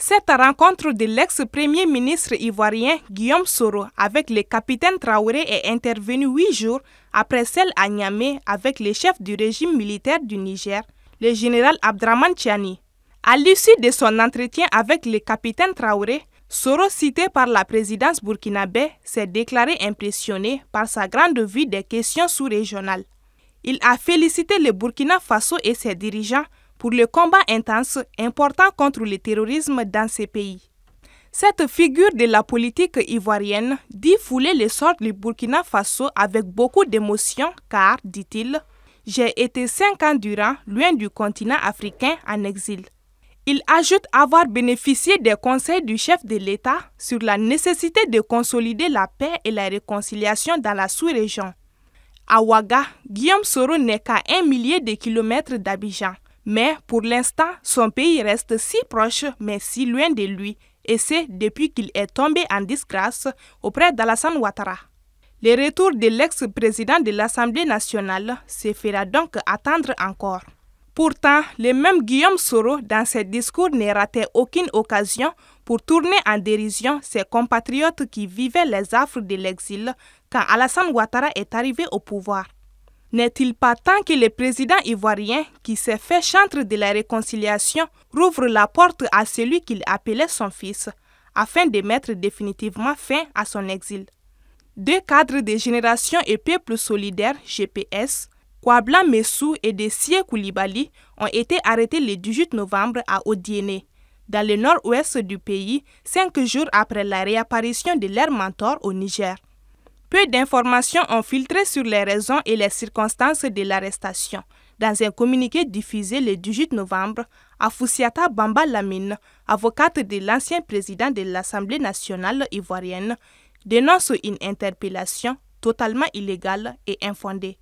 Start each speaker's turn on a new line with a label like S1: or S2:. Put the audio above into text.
S1: Cette rencontre de l'ex-premier ministre ivoirien Guillaume Soro avec le capitaine Traoré est intervenue huit jours après celle à Niamey avec le chef du régime militaire du Niger, le général Abdraman Tchani. À l'issue de son entretien avec le capitaine Traoré, Soro, cité par la présidence burkinabé, s'est déclaré impressionné par sa grande vue des questions sous-régionales. Il a félicité le Burkina Faso et ses dirigeants pour le combat intense important contre le terrorisme dans ces pays. Cette figure de la politique ivoirienne dit fouler les sorts du Burkina Faso avec beaucoup d'émotion car, dit-il, j'ai été cinq ans durant loin du continent africain en exil. Il ajoute avoir bénéficié des conseils du chef de l'État sur la nécessité de consolider la paix et la réconciliation dans la sous-région. À Ouaga, Guillaume Soro n'est qu'à un millier de kilomètres d'Abidjan. Mais pour l'instant, son pays reste si proche mais si loin de lui, et c'est depuis qu'il est tombé en disgrâce auprès d'Alassane Ouattara. Le retour de l'ex-président de l'Assemblée nationale se fera donc attendre encore. Pourtant, le même Guillaume Soro, dans ses discours, ne ratait aucune occasion pour tourner en dérision ses compatriotes qui vivaient les affres de l'exil quand Alassane Ouattara est arrivé au pouvoir. N'est-il pas temps que le président ivoirien, qui s'est fait chantre de la réconciliation, rouvre la porte à celui qu'il appelait son fils, afin de mettre définitivement fin à son exil Deux cadres des générations et peuples solidaires GPS, Kouablan Messou et Dessie Koulibaly, ont été arrêtés le 18 novembre à Odiené, dans le nord-ouest du pays, cinq jours après la réapparition de leur mentor au Niger. Peu d'informations ont filtré sur les raisons et les circonstances de l'arrestation. Dans un communiqué diffusé le 18 novembre, Afousiata Bamba Lamine, avocate de l'ancien président de l'Assemblée nationale ivoirienne, dénonce une interpellation totalement illégale et infondée.